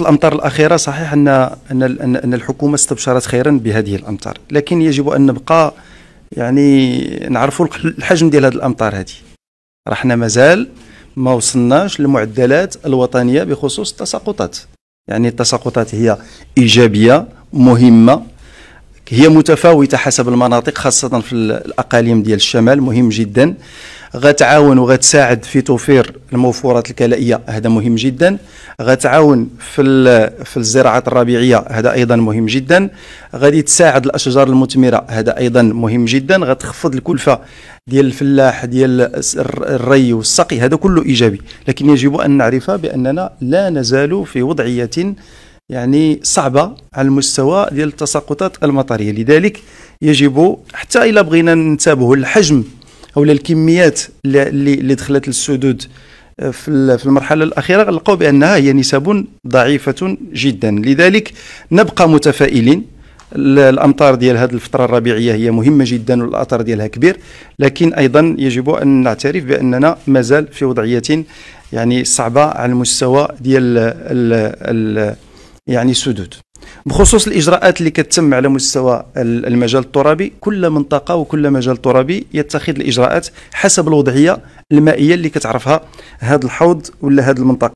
الامطار الاخيره صحيح ان ان ان الحكومه استبشرت خيرا بهذه الامطار لكن يجب ان نبقى يعني نعرفوا الحجم ديال هذه الامطار هذه راه حنا مازال ما وصلناش للمعدلات الوطنيه بخصوص التساقطات يعني التساقطات هي ايجابيه مهمه هي متفاوته حسب المناطق خاصه في الاقاليم ديال الشمال مهم جدا غتعاون وغتساعد في توفير الموفورات الكلائيه هذا مهم جدا غتعاون في في الزراعات الربيعيه هذا ايضا مهم جدا غادي تساعد الاشجار المثمره هذا ايضا مهم جدا غتخفض الكلفه ديال الفلاح ديال الري والسقي هذا كله ايجابي لكن يجب ان نعرف باننا لا نزال في وضعيه يعني صعبه على المستوى ديال التساقطات المطريه لذلك يجب حتى الا بغينا ننتبهوا للحجم او الكميات اللي اللي دخلت للسدود آه، في المرحلة الأخيرة لقوا بأنها هي نسب ضعيفة جدا لذلك نبقى متفائلين الأمطار ديال هذه الفترة الربيعية هي مهمة جدا والأثر ديالها كبير لكن أيضا يجب أن نعترف بأننا مازال في وضعية يعني صعبة على المستوى ديال الـ الـ يعني سدود بخصوص الاجراءات اللي كتتم على مستوى المجال الترابي كل منطقه وكل مجال ترابي يتخذ الاجراءات حسب الوضعيه المائيه اللي كتعرفها هذا الحوض ولا هذه المنطقه